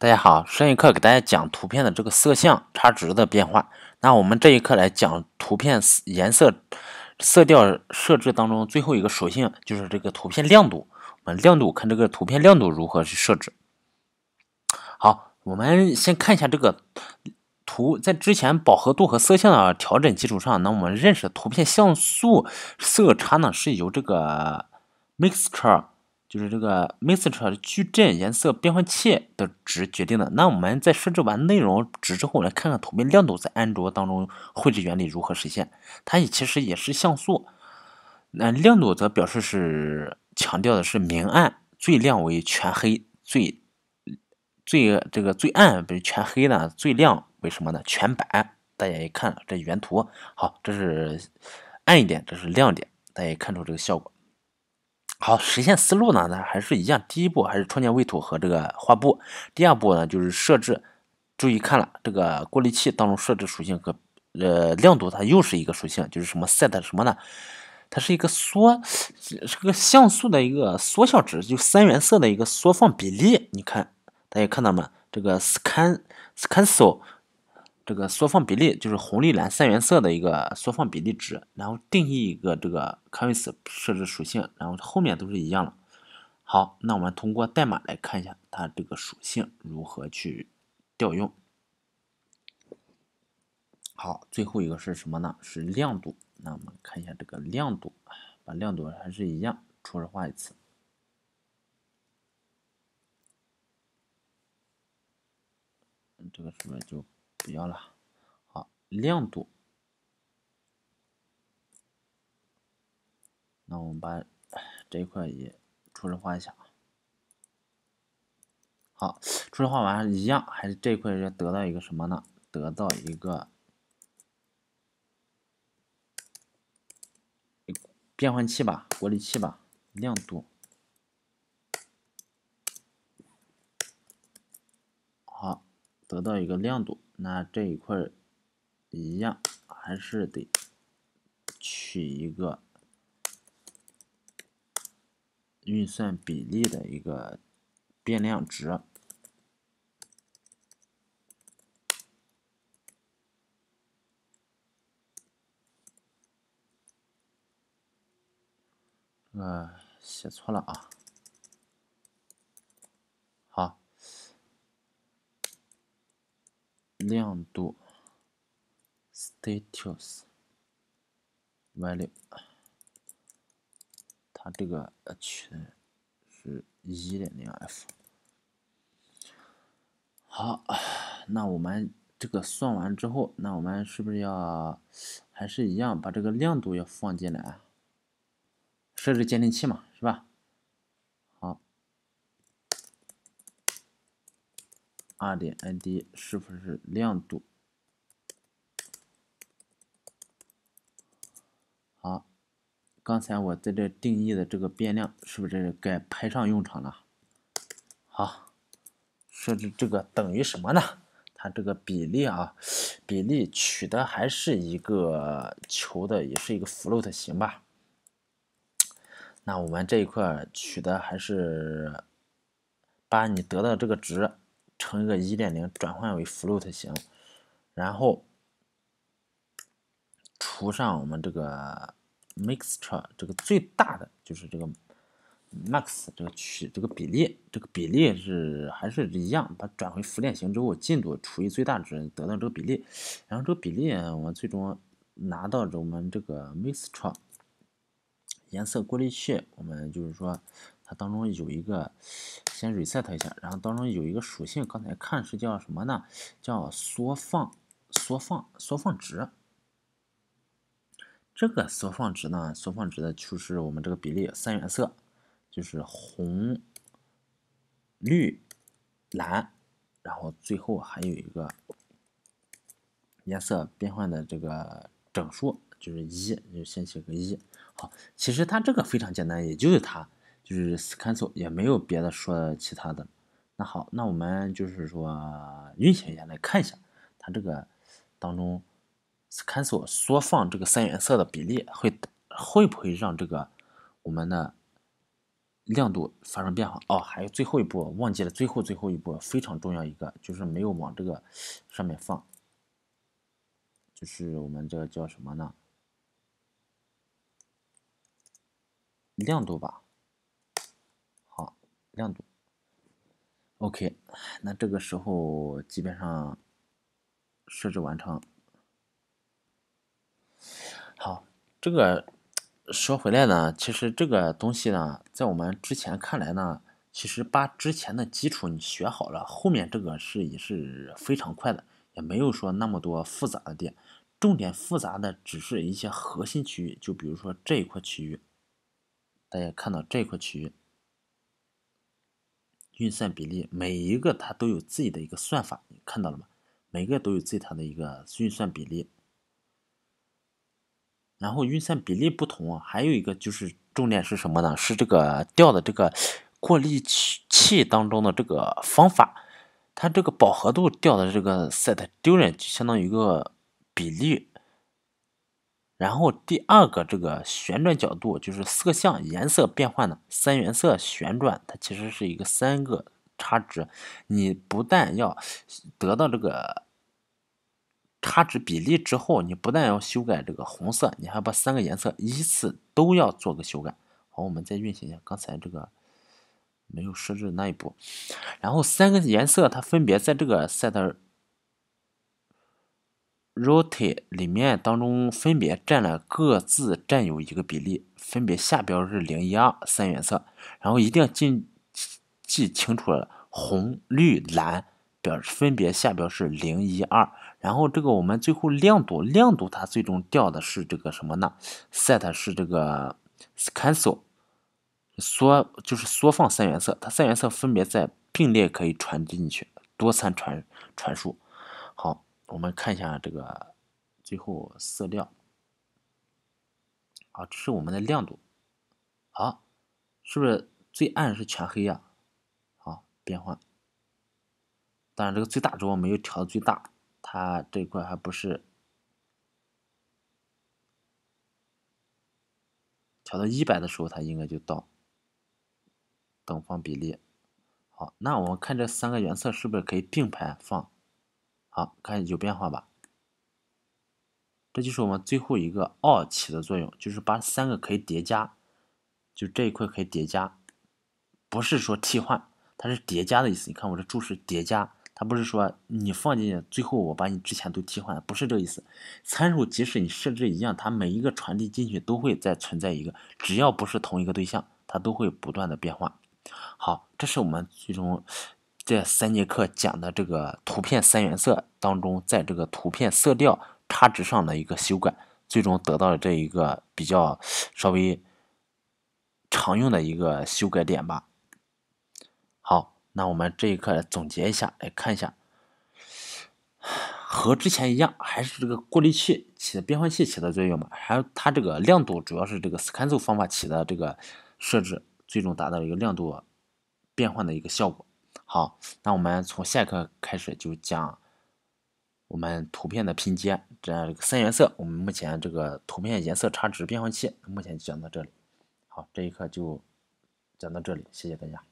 大家好，上一课给大家讲图片的这个色相差值的变化。那我们这一课来讲图片颜色色调设置当中最后一个属性，就是这个图片亮度。我们亮度看这个图片亮度如何去设置。好，我们先看一下这个图，在之前饱和度和色相的调整基础上，那我们认识图片像素色差呢是由这个 mixture。就是这个 m 每次 e 的矩阵颜色变换器的值决定的。那我们在设置完内容值之后，来看看图片亮度在安卓当中绘制原理如何实现。它也其实也是像素，那亮度则表示是强调的是明暗，最亮为全黑，最最这个最暗比如全黑呢，最亮为什么呢？全白。大家也看这原图，好，这是暗一点，这是亮点，大家也看出这个效果。好，实现思路呢？那还是一样，第一步还是创建位图和这个画布。第二步呢，就是设置。注意看了这个过滤器当中设置属性和呃亮度，它又是一个属性，就是什么 set 什么呢？它是一个缩是个像素的一个缩小值，就三原色的一个缩放比例。你看，大家看到吗？这个 scan cancel。这个缩放比例就是红绿蓝三原色的一个缩放比例值，然后定义一个这个 Canvas 设置属性，然后后面都是一样了。好，那我们通过代码来看一下它这个属性如何去调用。好，最后一个是什么呢？是亮度。那我们看一下这个亮度，把亮度还是一样初始化一次。这个不是就。不要了，好，亮度，那我们把这一块也出来画一下。好，出来画完一样，还是这一块要得到一个什么呢？得到一个变换器吧，过滤器吧，亮度。得到一个亮度，那这一块一样，还是得取一个运算比例的一个变量值。啊，写错了啊。亮度，status value，它这个 h 是一 1.0f。好，那我们这个算完之后，那我们是不是要还是一样把这个亮度要放进来，设置监听器嘛，是吧？二点 ID 是不是亮度？好，刚才我在这定义的这个变量是不是该派上用场了？好，设置这个等于什么呢？它这个比例啊，比例取的还是一个求的，也是一个 float 型吧？那我们这一块取的还是把你得到这个值。乘一个一点零转换为 float 型，然后除上我们这个 mixture 这个最大的就是这个 max 这个取这个比例，这个比例是还是一样，把它转回浮点型之后，进度除以最大值得到这个比例，然后这个比例我们最终拿到这我们这个 mixture 颜色过滤器，我们就是说。它当中有一个先 reset 一下，然后当中有一个属性，刚才看是叫什么呢？叫缩放缩放缩放值。这个缩放值呢，缩放值的就是我们这个比例三原色，就是红绿蓝，然后最后还有一个颜色变换的这个整数，就是一，就先写个一。好，其实它这个非常简单，也就是它。就是 c a n v a 也没有别的说其他的，那好，那我们就是说运行一下来看一下，它这个当中 c a n v a 缩放这个三原色的比例会会不会让这个我们的亮度发生变化？哦，还有最后一步忘记了，最后最后一步非常重要一个，就是没有往这个上面放，就是我们这个叫什么呢？亮度吧。亮度，OK，那这个时候基本上设置完成。好，这个说回来呢，其实这个东西呢，在我们之前看来呢，其实把之前的基础你学好了，后面这个是也是非常快的，也没有说那么多复杂的点，重点复杂的只是一些核心区域，就比如说这一块区域，大家看到这一块区域。运算比例，每一个它都有自己的一个算法，你看到了吗？每个都有自己的一个运算比例。然后运算比例不同，啊，还有一个就是重点是什么呢？是这个调的这个过滤器器当中的这个方法，它这个饱和度调的这个 set，丢人就相当于一个比例。然后第二个这个旋转角度就是色相颜色变换的三原色旋转，它其实是一个三个差值。你不但要得到这个差值比例之后，你不但要修改这个红色，你还把三个颜色依次都要做个修改。好，我们再运行一下刚才这个没有设置那一步。然后三个颜色它分别在这个赛道。rot a t e 里面当中分别占了各自占有一个比例，分别下标是零一二三原色，然后一定要记记清楚了，红绿蓝表分别下标是零一二，然后这个我们最后亮度亮度它最终调的是这个什么呢？set 是这个 cancel 缩就是缩放三原色，它三原色分别在并列可以传进去，多参传传输，好。我们看一下这个最后色调，啊，这是我们的亮度，好，是不是最暗是全黑呀？好，变换，当然这个最大值我没有调到最大，它这一块还不是调到一百的时候，它应该就到等方比例。好，那我们看这三个原色是不是可以并排放？好看有变化吧？这就是我们最后一个 or 起的作用，就是把三个可以叠加，就这一块可以叠加，不是说替换，它是叠加的意思。你看我这注释，叠加，它不是说你放进去，最后我把你之前都替换，了，不是这个意思。参数即使你设置一样，它每一个传递进去都会再存在一个，只要不是同一个对象，它都会不断的变化。好，这是我们最终。这三节课讲的这个图片三原色当中，在这个图片色调差值上的一个修改，最终得到了这一个比较稍微常用的一个修改点吧。好，那我们这一课总结一下，来看一下，和之前一样，还是这个过滤器起的变换器起的作用嘛？还有它这个亮度主要是这个 Scan o 方法起的这个设置，最终达到一个亮度变换的一个效果。好，那我们从下课开始就讲我们图片的拼接，这样三原色。我们目前这个图片颜色差值变换器，目前就讲到这里。好，这一课就讲到这里，谢谢大家。